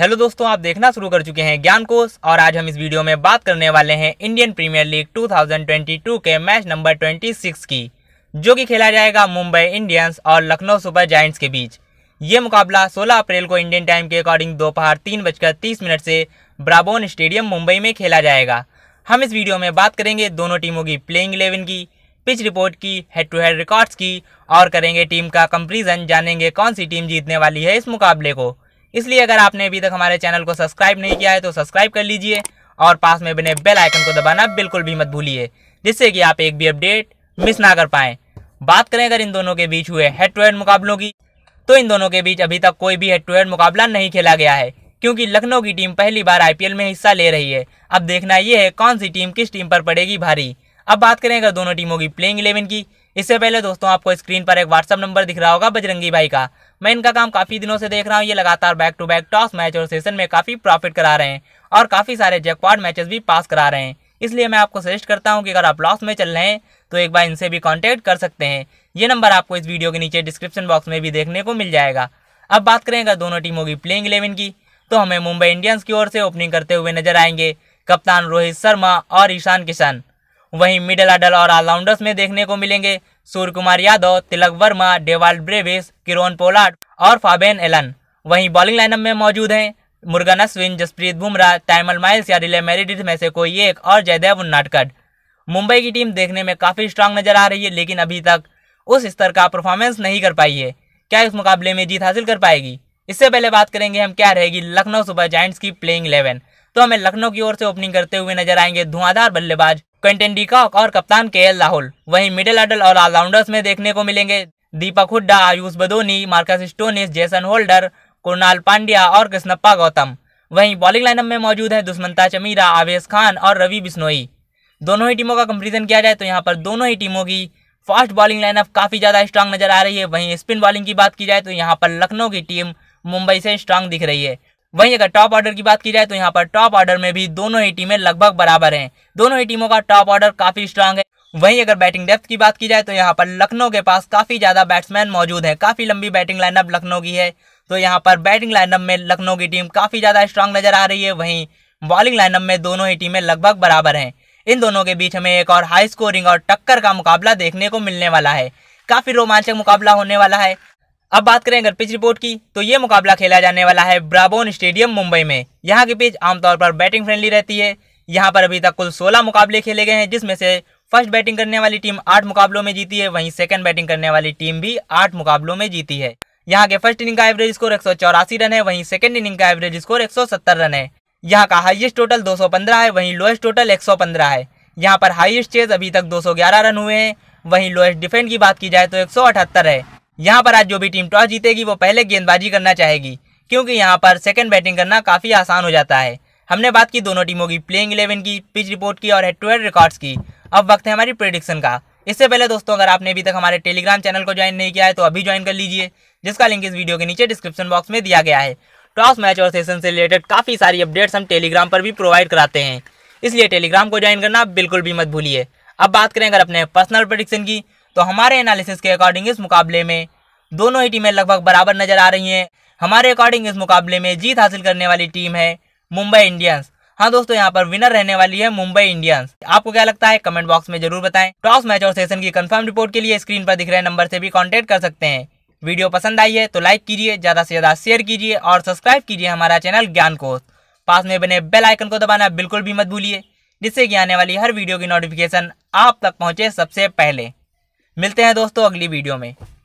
hello दोस्तों आप देखना शुरू कर चुके हैं ज्ञान कोश और आज हम इस वीडियो में बात करने वाले हैं इंडियन प्रीमियर लीग 2022 के मैच नंबर 26 की जो कि खेला जाएगा मुंबई इंडियंस और लखनऊ सुपर जायंट्स के बीच ये मुकाबला 16 अप्रैल को इंडियन टाइम के अकॉर्डिंग दोपहर तीन बजकर तीस मिनट से ब्राबोन स्टेडियम मुंबई में खेला जाएगा हम इस वीडियो में बात करेंगे दोनों टीमों की प्लेइंग इलेवन की पिच रिपोर्ट की हेड टू हेड रिकॉर्ड्स की और करेंगे टीम का कंपेरिजन जानेंगे कौन सी टीम जीतने वाली है इस मुकाबले को इसलिए अगर आपने अभी तक हमारे चैनल को सब्सक्राइब नहीं किया है तो सब्सक्राइब कर लीजिए और पास में बने बेल आइकन को दबाना बिल्कुल भी मत भूलिए जिससे कि आप एक भी अपडेट मिस ना कर पाए बात करें अगर इन दोनों के बीच हुए हेड टू हेड मुकाबलों की तो इन दोनों के बीच अभी तक कोई भी हेड टू हेड मुकाबला नहीं खेला गया है क्योंकि लखनऊ की टीम पहली बार आईपीएल में हिस्सा ले रही है अब देखना यह है कौन सी टीम किस टीम पर पड़ेगी भारी अब बात करें अगर दोनों टीमों की प्लेइंग इलेवन की इससे पहले दोस्तों आपको स्क्रीन पर एक व्हाट्सअप नंबर दिख रहा होगा बजरंगी भाई का मैं इनका काम काफ़ी दिनों से देख रहा हूँ ये लगातार back to back toss match और सेशन में काफ़ी प्रॉफिट करा रहे हैं और काफ़ी सारे जैकपॉट मैचेस भी पास करा रहे हैं इसलिए मैं आपको सजेस्ट करता हूँ कि अगर आप लॉस में चल रहे हैं तो एक बार इनसे भी कॉन्टेक्ट कर सकते हैं ये नंबर आपको इस वीडियो के नीचे डिस्क्रिप्शन बॉक्स में भी देखने को मिल जाएगा अब बात करें अगर दोनों टीमों की प्लेइंग इलेवन की तो हमें मुंबई इंडियंस की ओर से ओपनिंग करते हुए नजर आएंगे कप्तान रोहित शर्मा और ईशान किशन वहीं मिडल आडल और ऑलराउंडर्स में देखने को मिलेंगे Suryakumar Yadav Tilak Varma Dewald Brevis Kieron Pollard और फाबेन एलन वहीं बॉलिंग लाइनअप में मौजूद हैं मुर्गन अश्विन जसप्रीत बुमराह टाइमल माइल्स या रिले मेरिडिथ में से कोई एक और जयदेव उन्नाटकट मुंबई की टीम देखने में काफ़ी स्ट्रांग नजर आ रही है लेकिन अभी तक उस स्तर का परफॉर्मेंस नहीं कर पाई है क्या इस मुकाबले में जीत हासिल कर पाएगी इससे पहले बात करेंगे हम क्या रहेगी लखनऊ सुपर जायंट्स की प्लेइंग इलेवन तो हमें लखनऊ की ओर से ओपनिंग करते हुए नजर आएंगे धुआंधार बल्लेबाज क्विंटन डीकॉक और कप्तान के एल राहुल वहीं मिडिल ऑर्डर और ऑलराउंडर्स में देखने को मिलेंगे Deepak Hooda Ayush Badoni Marcus Stoinis Jason Holder Krunal Pandya और कृष्णप्पा गौतम वहीं बॉलिंग लाइनअप में मौजूद है दुष्मंता चमीरा आवेश खान और रवि बिश्नोई दोनों ही टीमों का कंपेरिजन किया जाए तो यहाँ पर दोनों ही टीमों की फास्ट बॉलिंग लाइनअप काफ़ी ज़्यादा स्ट्रांग नजर आ रही है वहीं स्पिन बॉलिंग की बात की जाए तो यहाँ पर लखनऊ की टीम मुंबई से स्ट्रांग दिख रही है वहीं अगर टॉप ऑर्डर की बात की जाए तो यहाँ पर टॉप ऑर्डर में भी दोनों ही टीमें लगभग बराबर हैं दोनों ही टीमों का टॉप ऑर्डर काफी स्ट्रांग है वहीं अगर बैटिंग डेप्थ की बात की जाए तो यहाँ पर लखनऊ के पास काफी ज्यादा बैट्समैन मौजूद है काफी लंबी बैटिंग लाइनअप लखनऊ की है तो यहाँ पर बैटिंग लाइनअप में लखनऊ की टीम काफी ज्यादा स्ट्रांग नजर आ रही है वहीं बॉलिंग लाइनअप में दोनों ही टीमें लगभग बराबर हैं इन दोनों के बीच हमें एक और हाई स्कोरिंग और टक्कर का मुकाबला देखने को मिलने वाला है काफी रोमांचक मुकाबला होने वाला है अब बात करें अगर पिच रिपोर्ट की तो ये मुकाबला खेला जाने वाला है ब्राबोन स्टेडियम मुंबई में यहाँ की पिच आमतौर पर बैटिंग फ्रेंडली रहती है यहाँ पर अभी तक कुल 16 मुकाबले खेले गए हैं जिसमें से फर्स्ट बैटिंग करने वाली टीम आठ मुकाबलों में जीती है वहीं सेकंड बैटिंग करने वाली टीम भी आठ मुकाबलों में जीती है यहाँ के फर्स्ट इनिंग का एवरेज स्कोर एक रन है वहीं सेकंड इनिंग का एवरेज स्कोर एक रन है यहाँ का हाईएस्ट टोटल 215 है वहीं लोएस्ट टोटल 115 है यहाँ पर हाइएस्ट चेज अभी तक दो रन हुए हैं वहीं लोएस्ट डिफेंड की बात की जाए तो एक है यहाँ पर आज जो भी टीम टॉस जीतेगी वो पहले गेंदबाजी करना चाहेगी क्योंकि यहाँ पर सेकंड बैटिंग करना काफ़ी आसान हो जाता है हमने बात की दोनों टीमों की प्लेइंग इलेवन की पिच रिपोर्ट की और हेड टू हेड रिकॉर्ड्स की अब वक्त है हमारी प्रेडिक्शन का इससे पहले दोस्तों अगर आपने अभी तक हमारे टेलीग्राम चैनल को ज्वाइन नहीं किया है तो अभी ज्वाइन कर लीजिए जिसका लिंक इस वीडियो के नीचे डिस्क्रिप्शन बॉक्स में दिया गया है टॉस मैच और सेशन से रिलेटेड काफ़ी सारी अपडेट्स हम टेलीग्राम पर भी प्रोवाइड कराते हैं इसलिए टेलीग्राम को ज्वाइन करना बिल्कुल भी मत भूलिए अब बात करें अगर अपने पर्सनल प्रोडिक्शन की तो हमारे एनालिसिस के अकॉर्डिंग इस मुकाबले में दोनों ही टीमें लगभग बराबर नजर आ रही हैं हमारे अकॉर्डिंग इस मुकाबले में जीत हासिल करने वाली टीम है मुंबई इंडियंस हाँ दोस्तों यहाँ पर विनर रहने वाली है मुंबई इंडियंस आपको क्या लगता है कमेंट बॉक्स में जरूर बताएं टॉस मैच और सेशन की कंफर्म रिपोर्ट के लिए स्क्रीन पर दिख रहे नंबर से भी कांटेक्ट कर सकते हैं वीडियो पसंद आई है तो लाइक कीजिए ज़्यादा से ज़्यादा शेयर कीजिए और सब्सक्राइब कीजिए हमारा चैनल ज्ञान कोष पास में बने बेल आइकन को दबाना बिल्कुल भी मत भूलिए जिससे कि आने वाली हर वीडियो की नोटिफिकेशन आप तक पहुंचे सबसे पहले मिलते हैं दोस्तों अगली वीडियो में